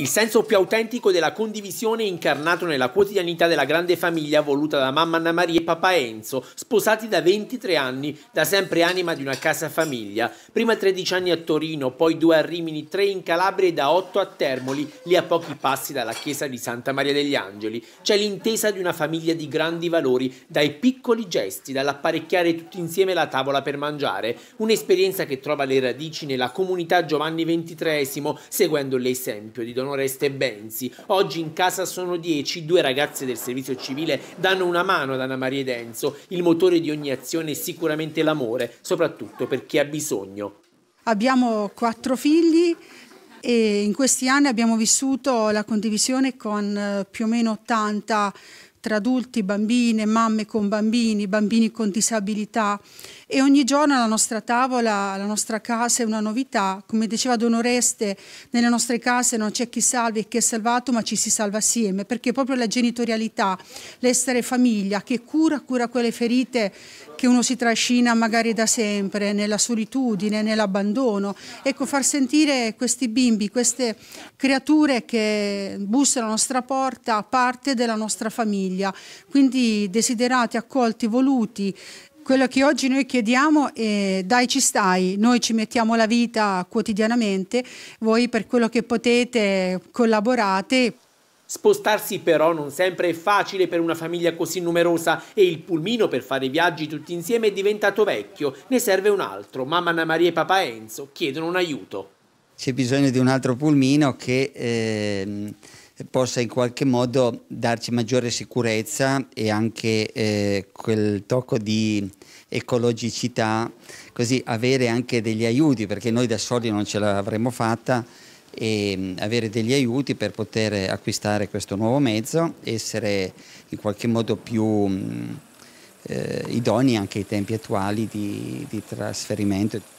Il senso più autentico della condivisione è incarnato nella quotidianità della grande famiglia voluta da mamma Anna Maria e papà Enzo, sposati da 23 anni, da sempre anima di una casa famiglia. Prima 13 anni a Torino, poi 2 a Rimini, 3 in Calabria e da 8 a Termoli, lì a pochi passi dalla chiesa di Santa Maria degli Angeli. C'è l'intesa di una famiglia di grandi valori, dai piccoli gesti, dall'apparecchiare tutti insieme la tavola per mangiare. Un'esperienza che trova le radici nella comunità Giovanni XXIII, seguendo l'esempio di Don sono Oreste Benzi. Oggi in casa sono 10, due ragazze del servizio civile danno una mano ad Anna Maria Denzo. Il motore di ogni azione è sicuramente l'amore, soprattutto per chi ha bisogno. Abbiamo quattro figli e in questi anni abbiamo vissuto la condivisione con eh, più o meno 80 tra adulti, bambine, mamme con bambini, bambini con disabilità e ogni giorno la nostra tavola, la nostra casa è una novità. Come diceva Don Oreste, nelle nostre case non c'è chi salvi e chi è salvato, ma ci si salva assieme, perché proprio la genitorialità, l'essere famiglia che cura, cura quelle ferite che uno si trascina magari da sempre nella solitudine, nell'abbandono. Ecco, far sentire questi bimbi, queste creature che bussano alla nostra porta, parte della nostra famiglia. Quindi desiderati, accolti, voluti, quello che oggi noi chiediamo è dai ci stai, noi ci mettiamo la vita quotidianamente, voi per quello che potete collaborate Spostarsi però non sempre è facile per una famiglia così numerosa e il pulmino per fare viaggi tutti insieme è diventato vecchio, ne serve un altro. Mamma Anna Maria e papà Enzo chiedono un aiuto. C'è bisogno di un altro pulmino che eh, possa in qualche modo darci maggiore sicurezza e anche eh, quel tocco di ecologicità, così avere anche degli aiuti perché noi da soli non ce l'avremmo fatta e ehm, avere degli aiuti per poter acquistare questo nuovo mezzo, essere in qualche modo più mm, eh, idonei anche ai tempi attuali di, di trasferimento.